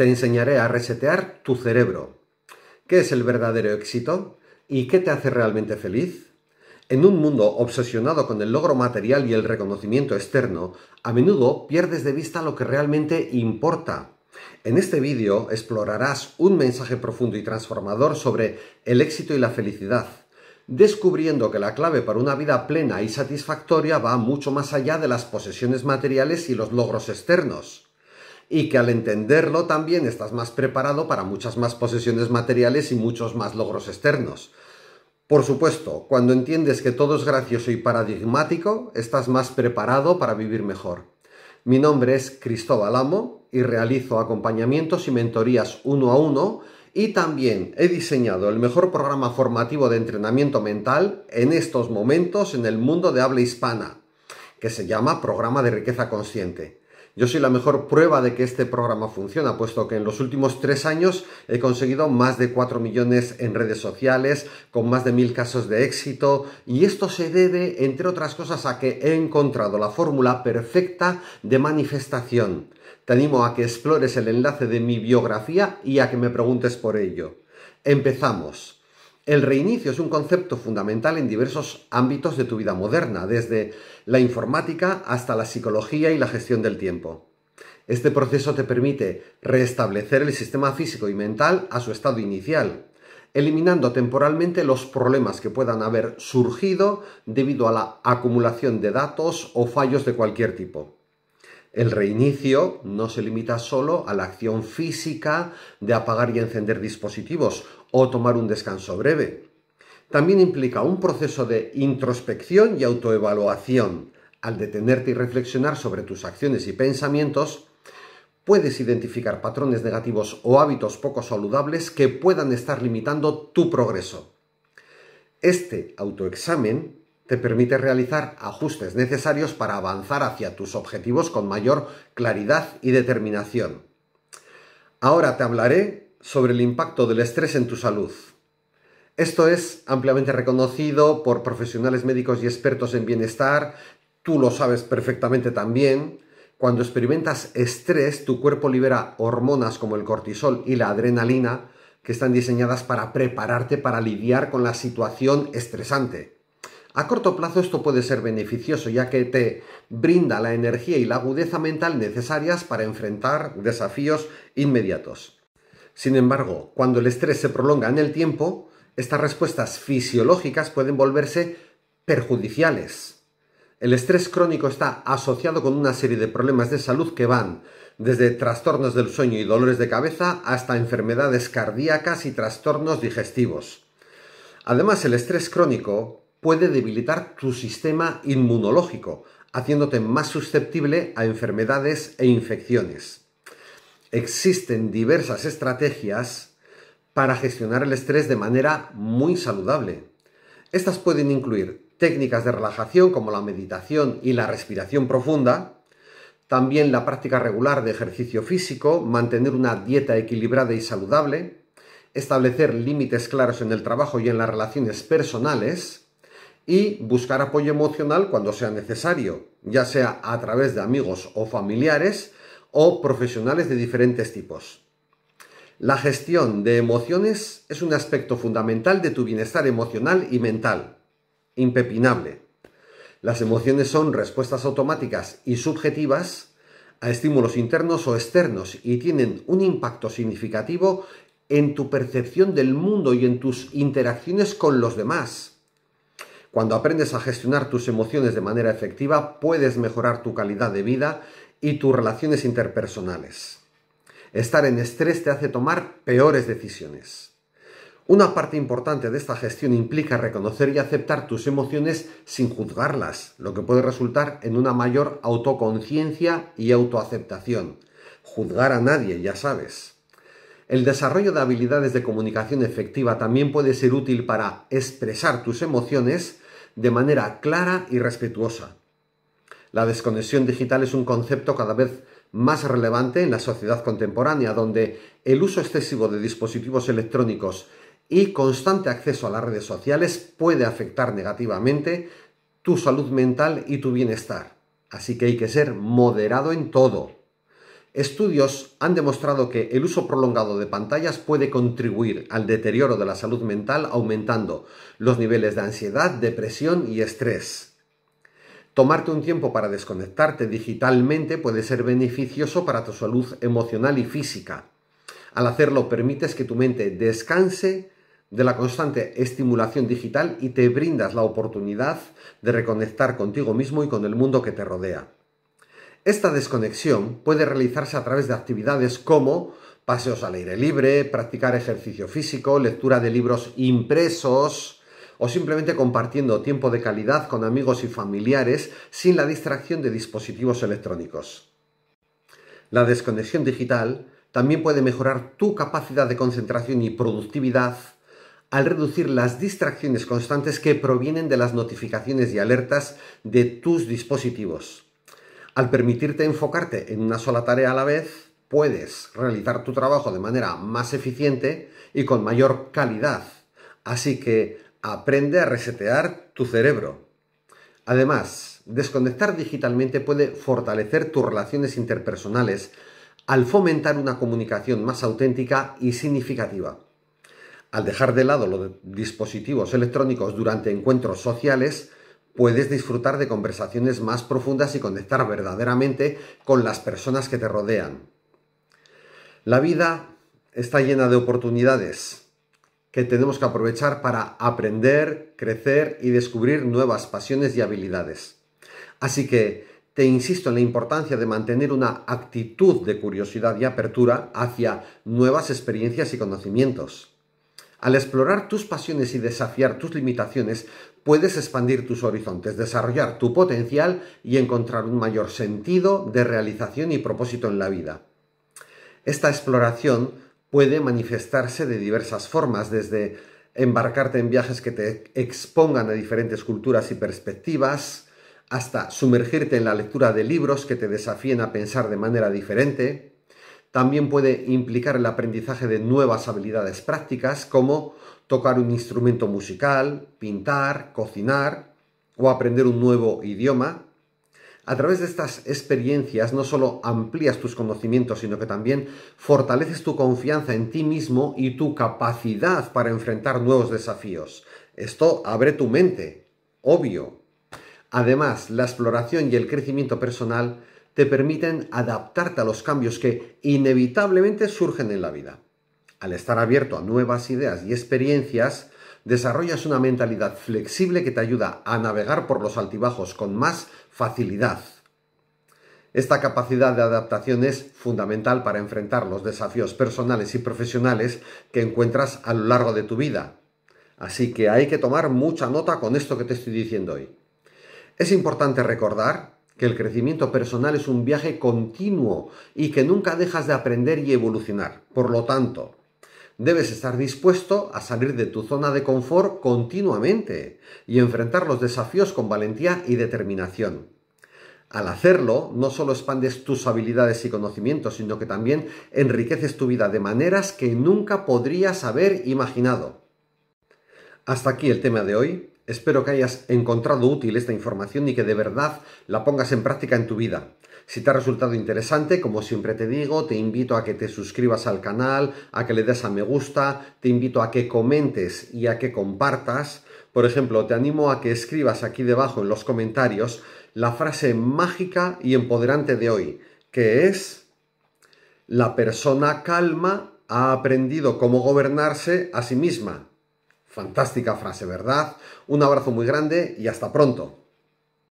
Te enseñaré a resetear tu cerebro. ¿Qué es el verdadero éxito? ¿Y qué te hace realmente feliz? En un mundo obsesionado con el logro material y el reconocimiento externo, a menudo pierdes de vista lo que realmente importa. En este vídeo explorarás un mensaje profundo y transformador sobre el éxito y la felicidad, descubriendo que la clave para una vida plena y satisfactoria va mucho más allá de las posesiones materiales y los logros externos y que al entenderlo también estás más preparado para muchas más posesiones materiales y muchos más logros externos. Por supuesto, cuando entiendes que todo es gracioso y paradigmático, estás más preparado para vivir mejor. Mi nombre es Cristóbal Amo y realizo acompañamientos y mentorías uno a uno y también he diseñado el mejor programa formativo de entrenamiento mental en estos momentos en el mundo de habla hispana, que se llama Programa de Riqueza Consciente. Yo soy la mejor prueba de que este programa funciona, puesto que en los últimos tres años he conseguido más de 4 millones en redes sociales, con más de mil casos de éxito, y esto se debe, entre otras cosas, a que he encontrado la fórmula perfecta de manifestación. Te animo a que explores el enlace de mi biografía y a que me preguntes por ello. Empezamos. El reinicio es un concepto fundamental en diversos ámbitos de tu vida moderna, desde la informática hasta la psicología y la gestión del tiempo. Este proceso te permite restablecer el sistema físico y mental a su estado inicial, eliminando temporalmente los problemas que puedan haber surgido debido a la acumulación de datos o fallos de cualquier tipo. El reinicio no se limita solo a la acción física de apagar y encender dispositivos o tomar un descanso breve. También implica un proceso de introspección y autoevaluación. Al detenerte y reflexionar sobre tus acciones y pensamientos, puedes identificar patrones negativos o hábitos poco saludables que puedan estar limitando tu progreso. Este autoexamen te permite realizar ajustes necesarios para avanzar hacia tus objetivos con mayor claridad y determinación. Ahora te hablaré sobre el impacto del estrés en tu salud. Esto es ampliamente reconocido por profesionales médicos y expertos en bienestar, tú lo sabes perfectamente también. Cuando experimentas estrés, tu cuerpo libera hormonas como el cortisol y la adrenalina que están diseñadas para prepararte para lidiar con la situación estresante. A corto plazo esto puede ser beneficioso ya que te brinda la energía y la agudeza mental necesarias para enfrentar desafíos inmediatos. Sin embargo, cuando el estrés se prolonga en el tiempo, estas respuestas fisiológicas pueden volverse perjudiciales. El estrés crónico está asociado con una serie de problemas de salud que van desde trastornos del sueño y dolores de cabeza hasta enfermedades cardíacas y trastornos digestivos. Además, el estrés crónico puede debilitar tu sistema inmunológico, haciéndote más susceptible a enfermedades e infecciones. Existen diversas estrategias para gestionar el estrés de manera muy saludable. Estas pueden incluir técnicas de relajación como la meditación y la respiración profunda, también la práctica regular de ejercicio físico, mantener una dieta equilibrada y saludable, establecer límites claros en el trabajo y en las relaciones personales, y buscar apoyo emocional cuando sea necesario, ya sea a través de amigos o familiares o profesionales de diferentes tipos. La gestión de emociones es un aspecto fundamental de tu bienestar emocional y mental, impepinable. Las emociones son respuestas automáticas y subjetivas a estímulos internos o externos y tienen un impacto significativo en tu percepción del mundo y en tus interacciones con los demás. Cuando aprendes a gestionar tus emociones de manera efectiva, puedes mejorar tu calidad de vida y tus relaciones interpersonales. Estar en estrés te hace tomar peores decisiones. Una parte importante de esta gestión implica reconocer y aceptar tus emociones sin juzgarlas, lo que puede resultar en una mayor autoconciencia y autoaceptación. Juzgar a nadie, ya sabes. El desarrollo de habilidades de comunicación efectiva también puede ser útil para expresar tus emociones de manera clara y respetuosa. La desconexión digital es un concepto cada vez más relevante en la sociedad contemporánea, donde el uso excesivo de dispositivos electrónicos y constante acceso a las redes sociales puede afectar negativamente tu salud mental y tu bienestar. Así que hay que ser moderado en todo. Estudios han demostrado que el uso prolongado de pantallas puede contribuir al deterioro de la salud mental aumentando los niveles de ansiedad, depresión y estrés. Tomarte un tiempo para desconectarte digitalmente puede ser beneficioso para tu salud emocional y física. Al hacerlo permites que tu mente descanse de la constante estimulación digital y te brindas la oportunidad de reconectar contigo mismo y con el mundo que te rodea. Esta desconexión puede realizarse a través de actividades como paseos al aire libre, practicar ejercicio físico, lectura de libros impresos o simplemente compartiendo tiempo de calidad con amigos y familiares sin la distracción de dispositivos electrónicos. La desconexión digital también puede mejorar tu capacidad de concentración y productividad al reducir las distracciones constantes que provienen de las notificaciones y alertas de tus dispositivos. Al permitirte enfocarte en una sola tarea a la vez, puedes realizar tu trabajo de manera más eficiente y con mayor calidad. Así que aprende a resetear tu cerebro. Además, desconectar digitalmente puede fortalecer tus relaciones interpersonales al fomentar una comunicación más auténtica y significativa. Al dejar de lado los dispositivos electrónicos durante encuentros sociales, puedes disfrutar de conversaciones más profundas y conectar verdaderamente con las personas que te rodean. La vida está llena de oportunidades que tenemos que aprovechar para aprender, crecer y descubrir nuevas pasiones y habilidades. Así que te insisto en la importancia de mantener una actitud de curiosidad y apertura hacia nuevas experiencias y conocimientos. Al explorar tus pasiones y desafiar tus limitaciones, puedes expandir tus horizontes, desarrollar tu potencial y encontrar un mayor sentido de realización y propósito en la vida. Esta exploración puede manifestarse de diversas formas, desde embarcarte en viajes que te expongan a diferentes culturas y perspectivas, hasta sumergirte en la lectura de libros que te desafíen a pensar de manera diferente, también puede implicar el aprendizaje de nuevas habilidades prácticas como tocar un instrumento musical, pintar, cocinar o aprender un nuevo idioma. A través de estas experiencias no solo amplías tus conocimientos, sino que también fortaleces tu confianza en ti mismo y tu capacidad para enfrentar nuevos desafíos. Esto abre tu mente, obvio. Además, la exploración y el crecimiento personal te permiten adaptarte a los cambios que inevitablemente surgen en la vida. Al estar abierto a nuevas ideas y experiencias, desarrollas una mentalidad flexible que te ayuda a navegar por los altibajos con más facilidad. Esta capacidad de adaptación es fundamental para enfrentar los desafíos personales y profesionales que encuentras a lo largo de tu vida. Así que hay que tomar mucha nota con esto que te estoy diciendo hoy. Es importante recordar que el crecimiento personal es un viaje continuo y que nunca dejas de aprender y evolucionar. Por lo tanto, debes estar dispuesto a salir de tu zona de confort continuamente y enfrentar los desafíos con valentía y determinación. Al hacerlo, no solo expandes tus habilidades y conocimientos, sino que también enriqueces tu vida de maneras que nunca podrías haber imaginado. Hasta aquí el tema de hoy. Espero que hayas encontrado útil esta información y que de verdad la pongas en práctica en tu vida. Si te ha resultado interesante, como siempre te digo, te invito a que te suscribas al canal, a que le des a me gusta, te invito a que comentes y a que compartas. Por ejemplo, te animo a que escribas aquí debajo en los comentarios la frase mágica y empoderante de hoy, que es la persona calma ha aprendido cómo gobernarse a sí misma. Fantástica frase, ¿verdad? Un abrazo muy grande y hasta pronto.